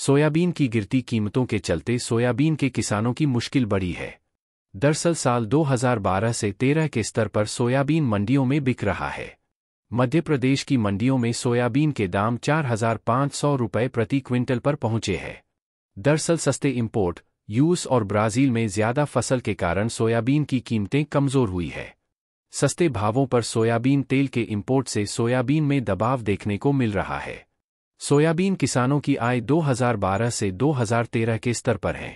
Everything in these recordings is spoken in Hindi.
सोयाबीन की गिरती कीमतों के चलते सोयाबीन के किसानों की मुश्किल बढ़ी है दरअसल साल 2012 से 13 के स्तर पर सोयाबीन मंडियों में बिक रहा है मध्य प्रदेश की मंडियों में सोयाबीन के दाम चार रुपये प्रति क्विंटल पर पहुंचे हैं दरअसल सस्ते इम्पोर्ट यूएस और ब्राज़ील में ज्यादा फसल के कारण सोयाबीन की कीमतें कमजोर हुई है सस्ते भावों पर सोयाबीन तेल के इम्पोर्ट से सोयाबीन में दबाव देखने को मिल रहा है सोयाबीन किसानों की आय 2012 से 2013 के स्तर पर है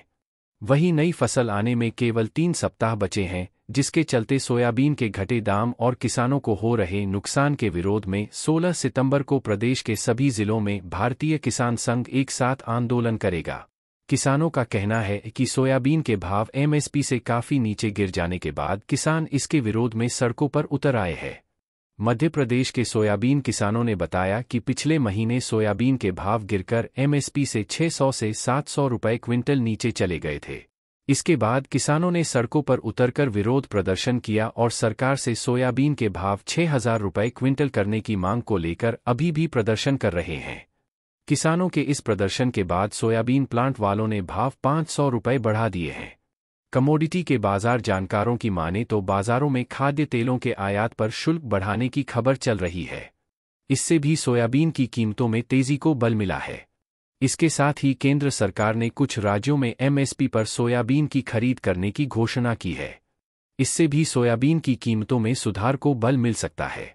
वही नई फसल आने में केवल तीन सप्ताह बचे हैं जिसके चलते सोयाबीन के घटे दाम और किसानों को हो रहे नुकसान के विरोध में 16 सितंबर को प्रदेश के सभी जिलों में भारतीय किसान संघ एक साथ आंदोलन करेगा किसानों का कहना है कि सोयाबीन के भाव एमएसपी से काफी नीचे गिर जाने के बाद किसान इसके विरोध में सड़कों पर उतर आए हैं मध्य प्रदेश के सोयाबीन किसानों ने बताया कि पिछले महीने सोयाबीन के भाव गिरकर एमएसपी से 600 से 700 रुपए क्विंटल नीचे चले गए थे इसके बाद किसानों ने सड़कों पर उतरकर विरोध प्रदर्शन किया और सरकार से सोयाबीन के भाव 6000 रुपए क्विंटल करने की मांग को लेकर अभी भी प्रदर्शन कर रहे हैं किसानों के इस प्रदर्शन के बाद सोयाबीन प्लांट वालों ने भाव 500 रुपए बढ़ा दिए हैं कमोडिटी के बाजार जानकारों की माने तो बाजारों में खाद्य तेलों के आयात पर शुल्क बढ़ाने की खबर चल रही है इससे भी सोयाबीन की कीमतों में तेजी को बल मिला है इसके साथ ही केंद्र सरकार ने कुछ राज्यों में एमएसपी पर सोयाबीन की खरीद करने की घोषणा की है इससे भी सोयाबीन की कीमतों में सुधार को बल मिल सकता है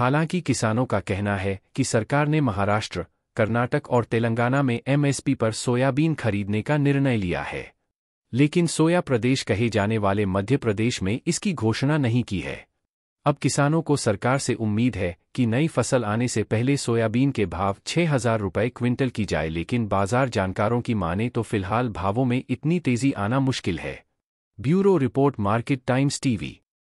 हालांकि किसानों का कहना है कि सरकार ने महाराष्ट्र कर्नाटक और तेलंगाना में एमएसपी पर सोयाबीन खरीदने का निर्णय लिया है लेकिन सोया प्रदेश कहे जाने वाले मध्य प्रदेश में इसकी घोषणा नहीं की है अब किसानों को सरकार से उम्मीद है कि नई फसल आने से पहले सोयाबीन के भाव छह हजार रुपये क्विंटल की जाए लेकिन बाजार जानकारों की माने तो फिलहाल भावों में इतनी तेजी आना मुश्किल है bureau report market times TV